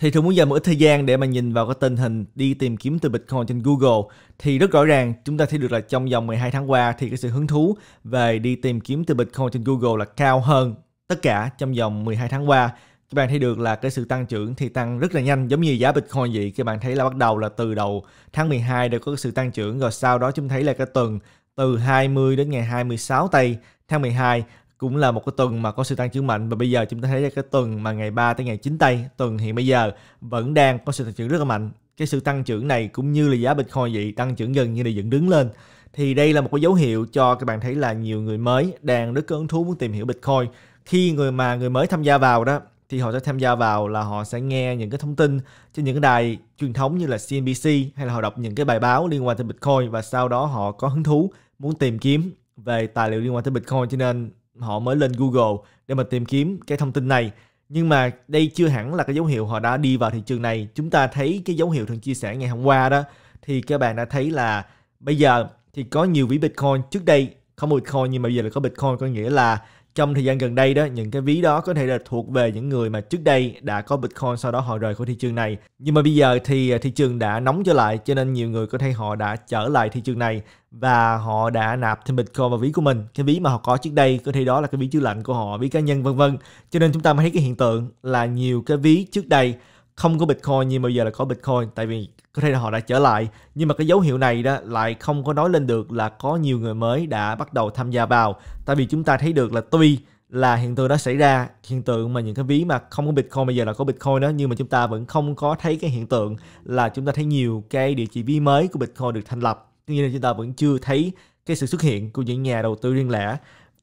thì thường muốn dành một ít thời gian để mà nhìn vào cái tình hình đi tìm kiếm từ Bitcoin trên Google thì rất rõ ràng chúng ta thấy được là trong vòng 12 tháng qua thì cái sự hứng thú về đi tìm kiếm từ Bitcoin trên Google là cao hơn tất cả trong vòng 12 tháng qua các bạn thấy được là cái sự tăng trưởng thì tăng rất là nhanh giống như giá Bitcoin vậy các bạn thấy là bắt đầu là từ đầu tháng 12 đã có sự tăng trưởng rồi sau đó chúng thấy là cái tuần từ 20 đến ngày 26 tây tháng 12 cũng là một cái tuần mà có sự tăng trưởng mạnh và bây giờ chúng ta thấy cái tuần mà ngày 3 tới ngày 9 tây tuần hiện bây giờ vẫn đang có sự tăng trưởng rất là mạnh cái sự tăng trưởng này cũng như là giá Bitcoin vậy tăng trưởng gần như là dựng đứng lên thì đây là một cái dấu hiệu cho các bạn thấy là nhiều người mới đang rất hứng thú muốn tìm hiểu Bitcoin khi người mà người mới tham gia vào đó thì họ sẽ tham gia vào là họ sẽ nghe những cái thông tin trên những cái đài truyền thống như là CNBC hay là họ đọc những cái bài báo liên quan tới Bitcoin và sau đó họ có hứng thú muốn tìm kiếm về tài liệu liên quan tới Bitcoin cho nên họ mới lên Google để mà tìm kiếm cái thông tin này. Nhưng mà đây chưa hẳn là cái dấu hiệu họ đã đi vào thị trường này. Chúng ta thấy cái dấu hiệu thường chia sẻ ngày hôm qua đó thì các bạn đã thấy là bây giờ thì có nhiều ví Bitcoin trước đây không Bitcoin nhưng mà bây giờ là có Bitcoin có nghĩa là trong thời gian gần đây đó những cái ví đó có thể là thuộc về những người mà trước đây đã có Bitcoin sau đó họ rời khỏi thị trường này. Nhưng mà bây giờ thì à, thị trường đã nóng trở lại cho nên nhiều người có thể họ đã trở lại thị trường này và họ đã nạp thêm Bitcoin vào ví của mình. Cái ví mà họ có trước đây có thể đó là cái ví chứa lạnh của họ, ví cá nhân vân vân. Cho nên chúng ta mới thấy cái hiện tượng là nhiều cái ví trước đây không có Bitcoin nhưng bây giờ là có Bitcoin tại vì có thể là họ đã trở lại nhưng mà cái dấu hiệu này đó lại không có nói lên được là có nhiều người mới đã bắt đầu tham gia vào tại vì chúng ta thấy được là tuy là hiện tượng đó xảy ra hiện tượng mà những cái ví mà không có bitcoin bây giờ là có bitcoin đó nhưng mà chúng ta vẫn không có thấy cái hiện tượng là chúng ta thấy nhiều cái địa chỉ ví mới của bitcoin được thành lập tuy nhiên chúng ta vẫn chưa thấy cái sự xuất hiện của những nhà đầu tư riêng lẻ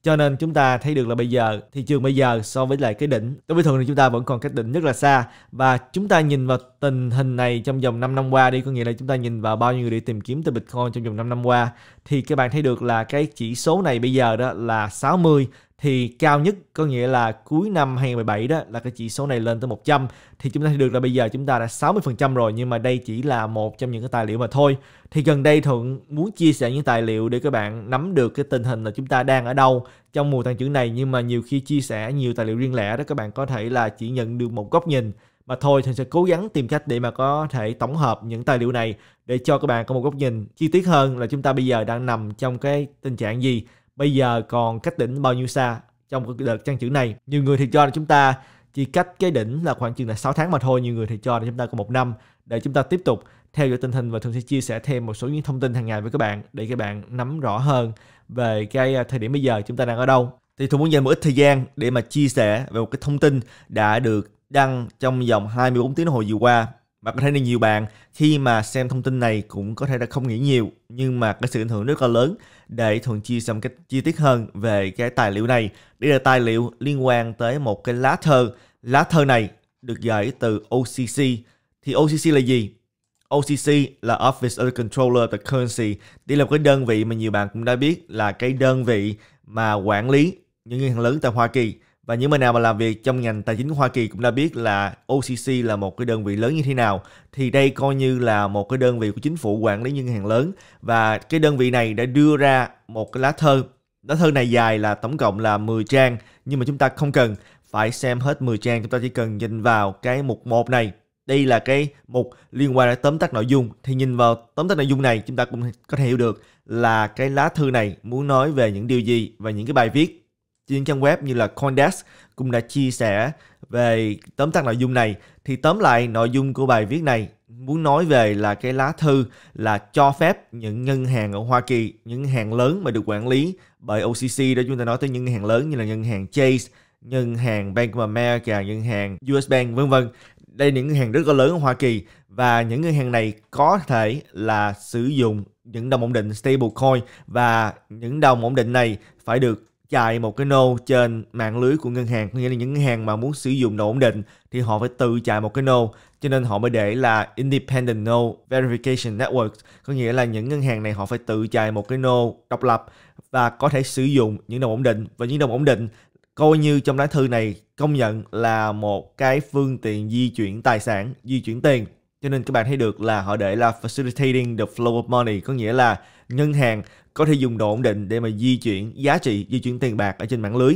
cho nên chúng ta thấy được là bây giờ thị trường bây giờ so với lại cái đỉnh đối với thường thì chúng ta vẫn còn cách đỉnh rất là xa và chúng ta nhìn vào tình hình này trong vòng 5 năm qua đi có nghĩa là chúng ta nhìn vào bao nhiêu người đi tìm kiếm từ Bitcoin trong vòng 5 năm qua thì các bạn thấy được là cái chỉ số này bây giờ đó là 60 thì cao nhất có nghĩa là cuối năm 2017 đó là cái chỉ số này lên tới 100 thì chúng ta thấy được là bây giờ chúng ta đã 60% rồi nhưng mà đây chỉ là một trong những cái tài liệu mà thôi. Thì gần đây Thuận muốn chia sẻ những tài liệu để các bạn nắm được cái tình hình là chúng ta đang ở đâu trong mùa tăng trưởng này nhưng mà nhiều khi chia sẻ nhiều tài liệu riêng lẻ đó các bạn có thể là chỉ nhận được một góc nhìn mà thôi thì sẽ cố gắng tìm cách để mà có thể tổng hợp những tài liệu này để cho các bạn có một góc nhìn chi tiết hơn là chúng ta bây giờ đang nằm trong cái tình trạng gì bây giờ còn cách đỉnh bao nhiêu xa trong đợt trang trữ này nhiều người thì cho là chúng ta chỉ cách cái đỉnh là khoảng chừng là 6 tháng mà thôi nhiều người thì cho là chúng ta có một năm để chúng ta tiếp tục theo dõi tình hình và thường sẽ chia sẻ thêm một số những thông tin hàng ngày với các bạn để các bạn nắm rõ hơn về cái à, thời điểm bây giờ chúng ta đang ở đâu thì tôi muốn dành một ít thời gian để mà chia sẻ về một cái thông tin đã được đăng trong vòng 24 tiếng hồi vừa qua bạn có thể là nhiều bạn khi mà xem thông tin này cũng có thể là không nghĩ nhiều nhưng mà cái sự ảnh hưởng rất là lớn để Thuận chia sẻ một cách chi tiết hơn về cái tài liệu này. Đây là tài liệu liên quan tới một cái lá thơ. Lá thơ này được gửi từ OCC. Thì OCC là gì? OCC là Office of the Controller of the Currency. Đây là một cái đơn vị mà nhiều bạn cũng đã biết là cái đơn vị mà quản lý những ngân hàng lớn tại Hoa Kỳ và những bạn nào mà làm việc trong ngành tài chính Hoa Kỳ cũng đã biết là OCC là một cái đơn vị lớn như thế nào. Thì đây coi như là một cái đơn vị của chính phủ quản lý ngân hàng lớn và cái đơn vị này đã đưa ra một cái lá thư. Lá thư này dài là tổng cộng là 10 trang nhưng mà chúng ta không cần phải xem hết 10 trang chúng ta chỉ cần nhìn vào cái mục 1 này đây là cái mục liên quan đến tóm tắt nội dung thì nhìn vào tóm tắt nội dung này chúng ta cũng có thể hiểu được là cái lá thư này muốn nói về những điều gì và những cái bài viết trên trang web như là Coindesk cũng đã chia sẻ về tóm tắt nội dung này. Thì tóm lại nội dung của bài viết này muốn nói về là cái lá thư là cho phép những ngân hàng ở Hoa Kỳ, những ngân hàng lớn mà được quản lý bởi OCC đó chúng ta nói tới những ngân hàng lớn như là ngân hàng Chase, ngân hàng Bank of America, ngân hàng US Bank vân vân. Đây là những ngân hàng rất là lớn ở Hoa Kỳ và những ngân hàng này có thể là sử dụng những đồng ổn định stablecoin và những đồng ổn định này phải được chạy một cái nô trên mạng lưới của ngân hàng có nghĩa là những ngân hàng mà muốn sử dụng độ ổn định thì họ phải tự chạy một cái nô cho nên họ mới để là independent node verification network có nghĩa là những ngân hàng này họ phải tự chạy một cái nô độc lập và có thể sử dụng những đồng ổn định và những đồng ổn định coi như trong lá thư này công nhận là một cái phương tiện di chuyển tài sản di chuyển tiền cho nên các bạn thấy được là họ để là facilitating the flow of money, có nghĩa là ngân hàng có thể dùng độ ổn định để mà di chuyển giá trị, di chuyển tiền bạc ở trên mạng lưới.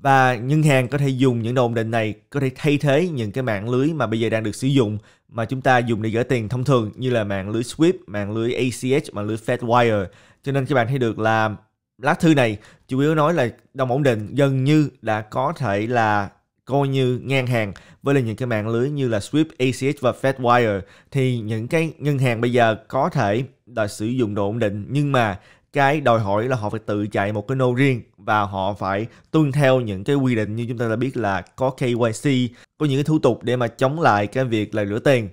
Và ngân hàng có thể dùng những độ ổn định này có thể thay thế những cái mạng lưới mà bây giờ đang được sử dụng mà chúng ta dùng để gửi tiền thông thường như là mạng lưới SWIFT, mạng lưới ACH, mạng lưới FedWire. Cho nên các bạn thấy được là lá thư này chủ yếu nói là đồng ổn định gần như đã có thể là coi như ngang hàng với là những cái mạng lưới như là Swift, ACH và Fedwire thì những cái ngân hàng bây giờ có thể là sử dụng độ ổn định nhưng mà cái đòi hỏi là họ phải tự chạy một cái node riêng và họ phải tuân theo những cái quy định như chúng ta đã biết là có KYC, có những cái thủ tục để mà chống lại cái việc là rửa tiền.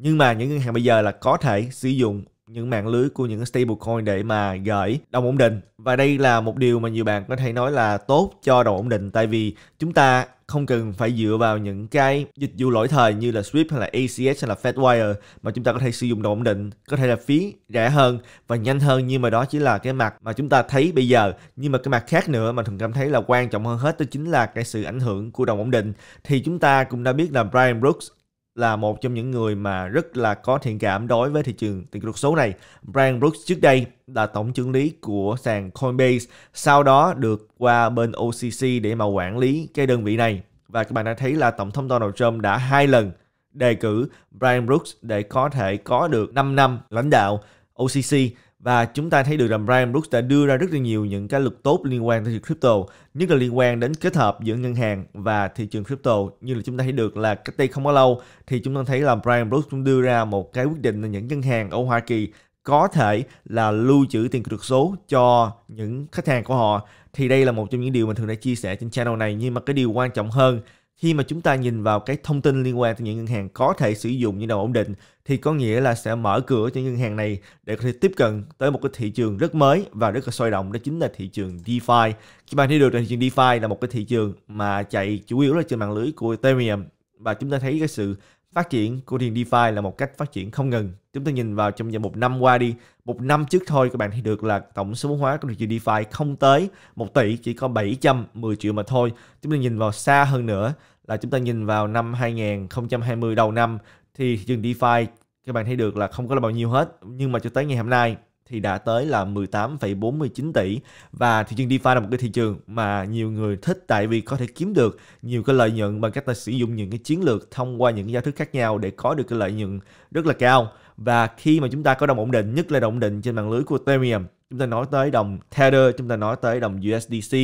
Nhưng mà những ngân hàng bây giờ là có thể sử dụng những mạng lưới của những stablecoin để mà gửi đồng ổn định và đây là một điều mà nhiều bạn có thể nói là tốt cho đồng ổn định tại vì chúng ta không cần phải dựa vào những cái dịch vụ lỗi thời như là Swift hay là ACH hay là Fedwire mà chúng ta có thể sử dụng đồng ổn định có thể là phí rẻ hơn và nhanh hơn nhưng mà đó chỉ là cái mặt mà chúng ta thấy bây giờ nhưng mà cái mặt khác nữa mà thường cảm thấy là quan trọng hơn hết đó chính là cái sự ảnh hưởng của đồng ổn định thì chúng ta cũng đã biết là Brian Brooks là một trong những người mà rất là có thiện cảm đối với thị trường tiền kỹ thuật số này. Brian Brooks trước đây là tổng trưởng lý của sàn Coinbase, sau đó được qua bên OCC để mà quản lý cái đơn vị này. Và các bạn đã thấy là Tổng thống Donald Trump đã hai lần đề cử Brian Brooks để có thể có được 5 năm lãnh đạo OCC và chúng ta thấy được rằng Brian Brooks đã đưa ra rất là nhiều những cái luật tốt liên quan tới crypto, nhất là liên quan đến kết hợp giữa ngân hàng và thị trường crypto. Như là chúng ta thấy được là cách đây không có lâu thì chúng ta thấy là Brian Brooks cũng đưa ra một cái quyết định là những ngân hàng ở Hoa Kỳ có thể là lưu trữ tiền kỹ thuật số cho những khách hàng của họ thì đây là một trong những điều mình thường đã chia sẻ trên channel này nhưng mà cái điều quan trọng hơn khi mà chúng ta nhìn vào cái thông tin liên quan tới những ngân hàng có thể sử dụng như đồng ổn định thì có nghĩa là sẽ mở cửa cho ngân hàng này để có thể tiếp cận tới một cái thị trường rất mới và rất là sôi động đó chính là thị trường DeFi. Các bạn thấy được là thị trường DeFi là một cái thị trường mà chạy chủ yếu là trên mạng lưới của Ethereum và chúng ta thấy cái sự phát triển của tiền DeFi là một cách phát triển không ngừng. Chúng ta nhìn vào trong vòng một năm qua đi, một năm trước thôi các bạn thấy được là tổng số vốn hóa của thị trường DeFi không tới 1 tỷ, chỉ có 710 triệu mà thôi. Chúng ta nhìn vào xa hơn nữa là chúng ta nhìn vào năm 2020 đầu năm thì thị trường DeFi các bạn thấy được là không có là bao nhiêu hết nhưng mà cho tới ngày hôm nay thì đã tới là 18,49 tỷ và thị trường DeFi là một cái thị trường mà nhiều người thích tại vì có thể kiếm được nhiều cái lợi nhuận bằng cách ta sử dụng những cái chiến lược thông qua những cái giao thức khác nhau để có được cái lợi nhuận rất là cao và khi mà chúng ta có đồng ổn định nhất là đồng ổn định trên mạng lưới của Ethereum chúng ta nói tới đồng Tether chúng ta nói tới đồng USDC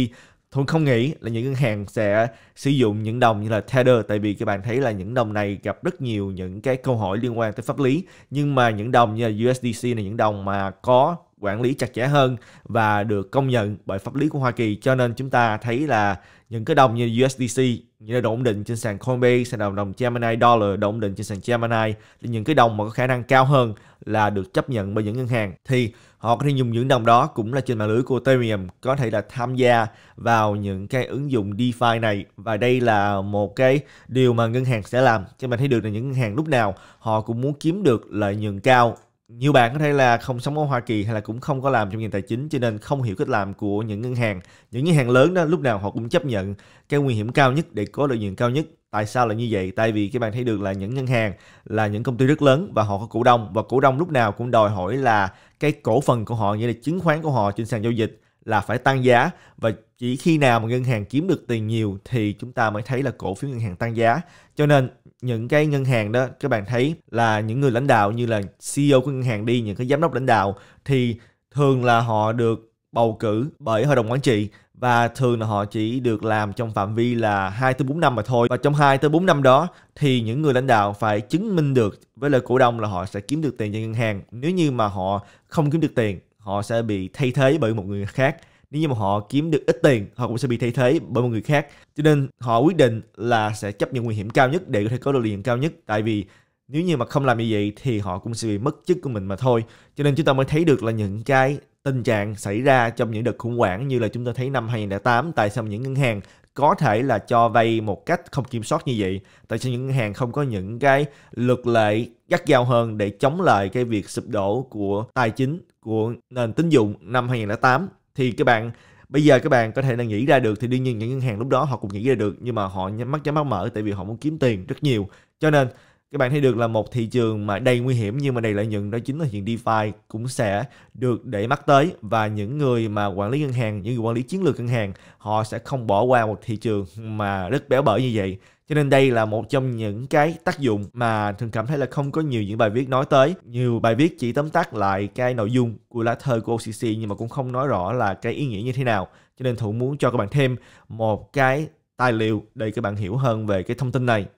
Thuận không nghĩ là những ngân hàng sẽ sử dụng những đồng như là Tether tại vì các bạn thấy là những đồng này gặp rất nhiều những cái câu hỏi liên quan tới pháp lý nhưng mà những đồng như là USDC là những đồng mà có quản lý chặt chẽ hơn và được công nhận bởi pháp lý của Hoa Kỳ cho nên chúng ta thấy là những cái đồng như USDC như là đồng ổn định trên sàn Coinbase, sàn đồng đồng Gemini Dollar, đồng ổn định trên sàn Gemini là những cái đồng mà có khả năng cao hơn là được chấp nhận bởi những ngân hàng thì họ có thể dùng những đồng đó cũng là trên mạng lưới của Ethereum có thể là tham gia vào những cái ứng dụng DeFi này và đây là một cái điều mà ngân hàng sẽ làm cho mình thấy được là những ngân hàng lúc nào họ cũng muốn kiếm được lợi nhuận cao nhiều bạn có thể là không sống ở Hoa Kỳ hay là cũng không có làm trong ngành tài chính cho nên không hiểu cách làm của những ngân hàng những ngân hàng lớn đó lúc nào họ cũng chấp nhận cái nguy hiểm cao nhất để có lợi nhuận cao nhất tại sao là như vậy tại vì các bạn thấy được là những ngân hàng là những công ty rất lớn và họ có cổ đông và cổ đông lúc nào cũng đòi hỏi là cái cổ phần của họ như là chứng khoán của họ trên sàn giao dịch là phải tăng giá và chỉ khi nào mà ngân hàng kiếm được tiền nhiều thì chúng ta mới thấy là cổ phiếu ngân hàng tăng giá. Cho nên những cái ngân hàng đó các bạn thấy là những người lãnh đạo như là CEO của ngân hàng đi những cái giám đốc lãnh đạo thì thường là họ được bầu cử bởi hội đồng quản trị và thường là họ chỉ được làm trong phạm vi là 2 tới 4 năm mà thôi. Và trong 2 tới 4 năm đó thì những người lãnh đạo phải chứng minh được với lời cổ đông là họ sẽ kiếm được tiền cho ngân hàng. Nếu như mà họ không kiếm được tiền họ sẽ bị thay thế bởi một người khác nếu như mà họ kiếm được ít tiền họ cũng sẽ bị thay thế bởi một người khác cho nên họ quyết định là sẽ chấp nhận nguy hiểm cao nhất để có thể có được lợi nhuận cao nhất tại vì nếu như mà không làm như vậy thì họ cũng sẽ bị mất chức của mình mà thôi cho nên chúng ta mới thấy được là những cái tình trạng xảy ra trong những đợt khủng hoảng như là chúng ta thấy năm 2008 tại sao những ngân hàng có thể là cho vay một cách không kiểm soát như vậy tại sao những ngân hàng không có những cái luật lệ gắt gao hơn để chống lại cái việc sụp đổ của tài chính của nền tín dụng năm 2008 thì các bạn bây giờ các bạn có thể là nghĩ ra được thì đương nhiên những ngân hàng lúc đó họ cũng nghĩ ra được nhưng mà họ nhắm mắt nhắm mắt mở tại vì họ muốn kiếm tiền rất nhiều cho nên các bạn thấy được là một thị trường mà đầy nguy hiểm nhưng mà đầy lợi nhuận đó chính là hiện DeFi cũng sẽ được để mắt tới và những người mà quản lý ngân hàng, những người quản lý chiến lược ngân hàng họ sẽ không bỏ qua một thị trường mà rất béo bở như vậy. Cho nên đây là một trong những cái tác dụng mà thường cảm thấy là không có nhiều những bài viết nói tới. Nhiều bài viết chỉ tóm tắt lại cái nội dung của lá thơ của OCC nhưng mà cũng không nói rõ là cái ý nghĩa như thế nào. Cho nên Thủ muốn cho các bạn thêm một cái tài liệu để các bạn hiểu hơn về cái thông tin này.